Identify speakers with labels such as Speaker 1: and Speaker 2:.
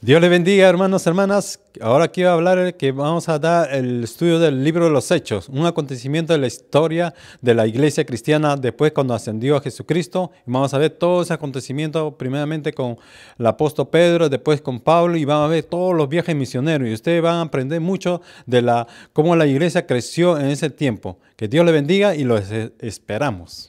Speaker 1: Dios le bendiga, hermanos, hermanas. Ahora quiero hablar que vamos a dar el estudio del libro de los Hechos, un acontecimiento de la historia de la iglesia cristiana después cuando ascendió a Jesucristo. Vamos a ver todo ese acontecimiento, primeramente con el apóstol Pedro, después con Pablo, y vamos a ver todos los viajes misioneros. Y ustedes van a aprender mucho de la, cómo la iglesia creció en ese tiempo. Que Dios le bendiga y los esperamos.